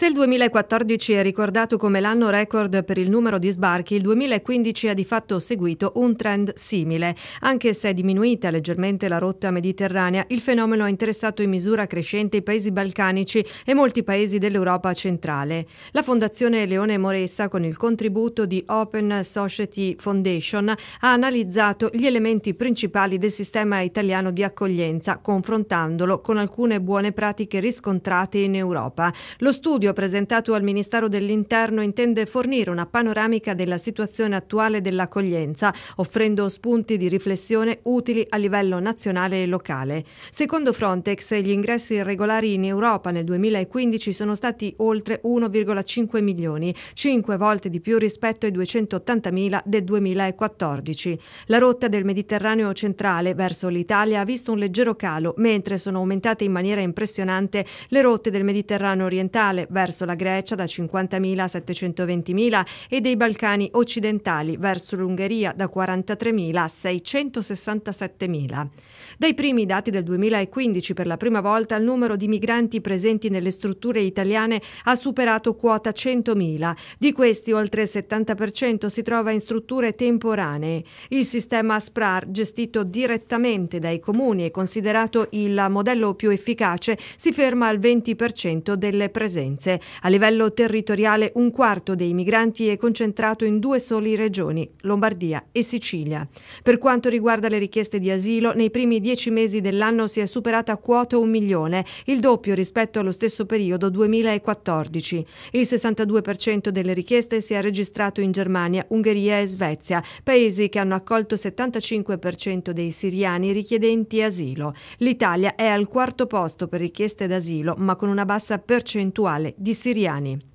Se il 2014 è ricordato come l'anno record per il numero di sbarchi, il 2015 ha di fatto seguito un trend simile. Anche se è diminuita leggermente la rotta mediterranea, il fenomeno ha interessato in misura crescente i paesi balcanici e molti paesi dell'Europa centrale. La Fondazione Leone Moressa, con il contributo di Open Society Foundation, ha analizzato gli elementi principali del sistema italiano di accoglienza, confrontandolo con alcune buone pratiche riscontrate in Europa. Lo studio studio presentato al Ministero dell'Interno intende fornire una panoramica della situazione attuale dell'accoglienza, offrendo spunti di riflessione utili a livello nazionale e locale. Secondo Frontex, gli ingressi irregolari in Europa nel 2015 sono stati oltre 1,5 milioni, 5 volte di più rispetto ai 280 mila del 2014. La rotta del Mediterraneo centrale verso l'Italia ha visto un leggero calo, mentre sono aumentate in maniera impressionante le rotte del Mediterraneo orientale verso verso la Grecia da 50.000 a 720.000 e dei Balcani occidentali verso l'Ungheria da 43.000 a 667.000. Dai primi dati del 2015 per la prima volta il numero di migranti presenti nelle strutture italiane ha superato quota 100.000. Di questi oltre il 70% si trova in strutture temporanee. Il sistema SPRAR, gestito direttamente dai comuni e considerato il modello più efficace, si ferma al 20% delle presenze paese. A livello territoriale un quarto dei migranti è concentrato in due soli regioni, Lombardia e Sicilia. Per quanto riguarda le richieste di asilo, nei primi dieci mesi dell'anno si è superata quota un milione, il doppio rispetto allo stesso periodo 2014. Il 62% delle richieste si è registrato in Germania, Ungheria e Svezia, paesi che hanno accolto 75% dei siriani richiedenti asilo. L'Italia è al quarto posto per richieste d'asilo, ma con una bassa percentuale di siriani.